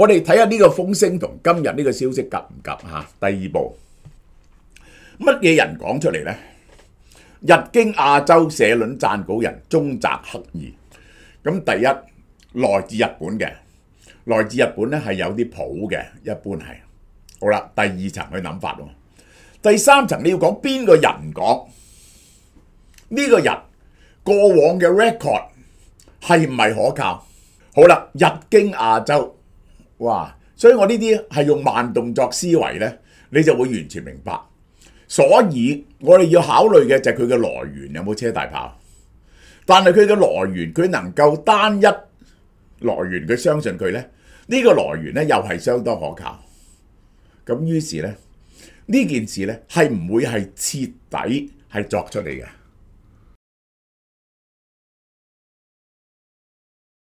我哋睇下呢個風聲同今日呢個消息夾唔夾嚇？第二步，乜嘢人講出嚟呢？日經亞洲社論撰稿人中澤克二，咁第一來自日本嘅，來自日本咧係有啲譜嘅，一般係好啦。第二層去諗法喎，第三層你要講邊個人講？呢個人過往嘅 record 係唔係可靠？好啦，日經亞洲。哇！所以我呢啲係用慢動作思維咧，你就會完全明白。所以我哋要考慮嘅就係佢嘅來源有冇車大炮，但係佢嘅來源佢能夠單一來源，佢相信佢咧，呢個來源咧又係相當可靠。咁於是咧，呢件事咧係唔會係徹底係作出嚟嘅。